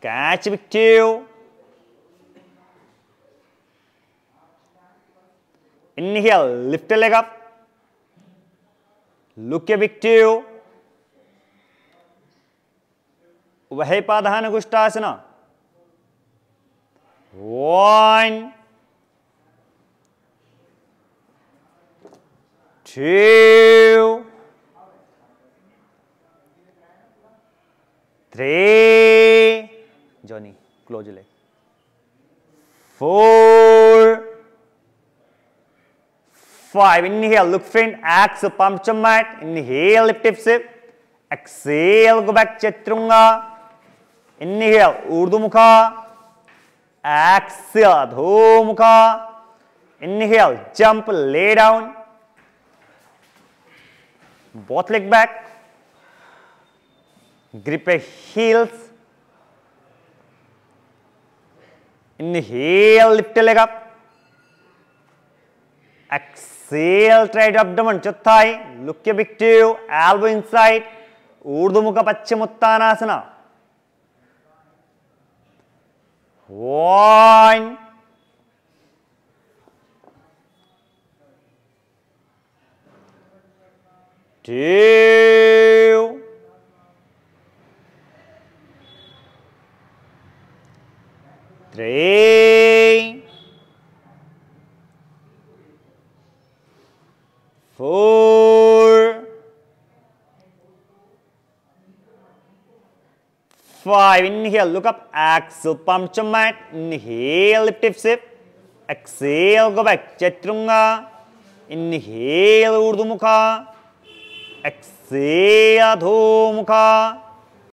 Catch chép chiêu inhale lift the leg up look a big padhana वही पाधान गुष्टासन one two three Johnny, close your leg. Four, five. Inhale, look front. Exhale, palm to mat. Inhale, lift hips. Exhale, go back. Chaturanga. Inhale, Urdu Mukha. Exhale, Dho Mukha. Inhale, jump, lay down. Both leg back. Grip your heels. inhale lift a leg up exhale straight abdomen chutthai look your big toe elbow inside urdhumukha paschimuttanasana one two three, four, five. Inhale, look up. Exhale, palm to mat. Inhale, lift hip shift. Exhale, go back. Chaturanga. Inhale, Urdhumukha. Exhale, Adhomukha.